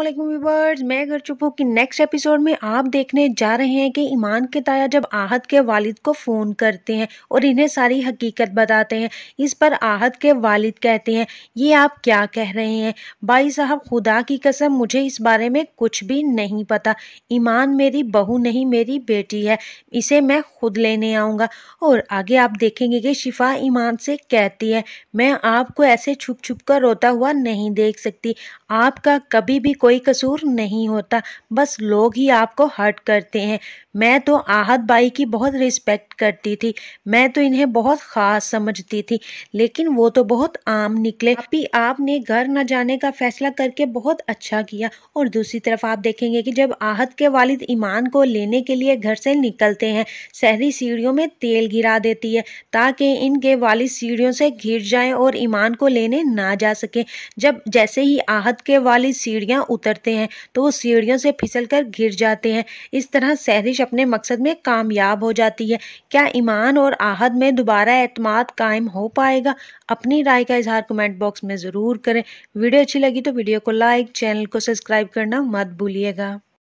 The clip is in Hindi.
असलम वीवर्स मैं घर चुप हूँ कि नेक्स्ट एपिसोड में आप देखने जा रहे हैं कि ईमान के ताया जब आहद के वालिद को फ़ोन करते हैं और इन्हें सारी हकीकत बताते हैं इस पर आहद के वालिद कहते हैं ये आप क्या कह रहे हैं भाई साहब खुदा की कसम मुझे इस बारे में कुछ भी नहीं पता ईमान मेरी बहू नहीं मेरी बेटी है इसे मैं खुद लेने आऊँगा और आगे आप देखेंगे कि शिफा ईमान से कहती है मैं आपको ऐसे छुप छुप कर रोता हुआ नहीं देख सकती आपका कभी भी कोई कसूर नहीं होता बस लोग ही आपको हर्ट करते हैं मैं तो आहत बाई की बहुत रिस्पेक्ट करती थी मैं तो इन्हें बहुत ख़ास समझती थी लेकिन वो तो बहुत आम निकले अभी आपने घर न जाने का फ़ैसला करके बहुत अच्छा किया और दूसरी तरफ आप देखेंगे कि जब आहत के वालिद ईमान को लेने के लिए घर से निकलते हैं शहरी सीढ़ियों में तेल गिरा देती है ताकि इनके वालिद सीढ़ियों से घिर जाएँ और ईमान को लेने ना जा सकें जब जैसे ही आहत के वालिद सीढ़ियाँ उतरते हैं तो वो सीढ़ियों से फिसल कर गिर जाते हैं इस तरह सहरिश अपने मकसद में कामयाब हो जाती है क्या ईमान और आहद में दोबारा अतमाद कायम हो पाएगा अपनी राय का इजहार कमेंट बॉक्स में ज़रूर करें वीडियो अच्छी लगी तो वीडियो को लाइक चैनल को सब्सक्राइब करना मत भूलिएगा